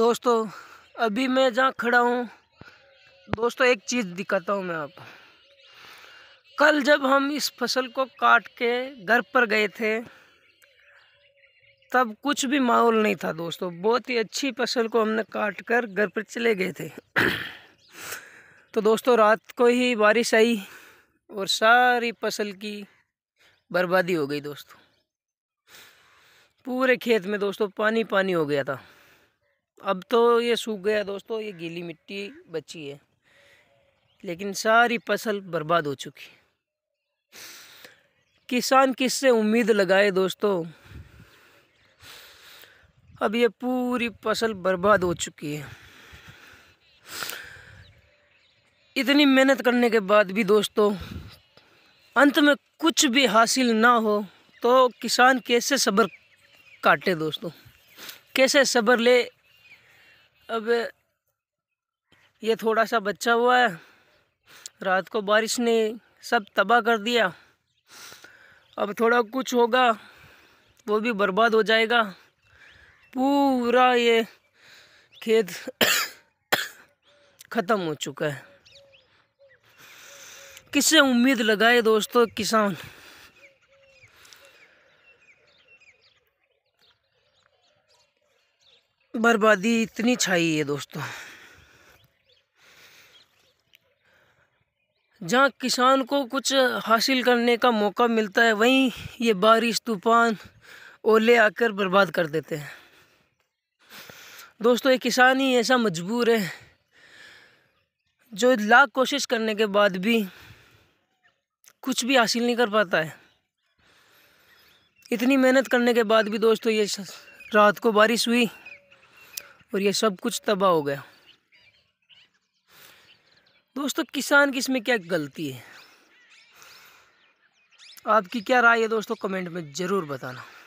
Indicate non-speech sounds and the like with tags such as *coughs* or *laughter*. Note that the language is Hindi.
दोस्तों अभी मैं जहाँ खड़ा हूँ दोस्तों एक चीज़ दिखाता हूँ मैं आपको कल जब हम इस फसल को काट के घर पर गए थे तब कुछ भी माहौल नहीं था दोस्तों बहुत ही अच्छी फसल को हमने काट कर घर पर चले गए थे तो दोस्तों रात को ही बारिश आई और सारी फसल की बर्बादी हो गई दोस्तों पूरे खेत में दोस्तों पानी पानी हो गया था अब तो ये सूख गया दोस्तों ये गीली मिट्टी बची है लेकिन सारी फसल बर्बाद हो चुकी किसान किससे उम्मीद लगाए दोस्तों अब ये पूरी फसल बर्बाद हो चुकी है इतनी मेहनत करने के बाद भी दोस्तों अंत में कुछ भी हासिल ना हो तो किसान कैसे सब्र काटे दोस्तों कैसे सब्र ले अब ये थोड़ा सा बच्चा हुआ है रात को बारिश ने सब तबाह कर दिया अब थोड़ा कुछ होगा वो भी बर्बाद हो जाएगा पूरा ये खेत *coughs* ख़त्म हो चुका है किससे उम्मीद लगाए दोस्तों किसान बर्बादी इतनी छाई है दोस्तों जहाँ किसान को कुछ हासिल करने का मौका मिलता है वहीं ये बारिश तूफान ओले आकर बर्बाद कर देते हैं दोस्तों ये किसान ही ऐसा मजबूर है जो लाख कोशिश करने के बाद भी कुछ भी हासिल नहीं कर पाता है इतनी मेहनत करने के बाद भी दोस्तों ये रात को बारिश हुई और ये सब कुछ तबाह हो गया दोस्तों किसान की इसमें क्या गलती है आपकी क्या राय है दोस्तों कमेंट में ज़रूर बताना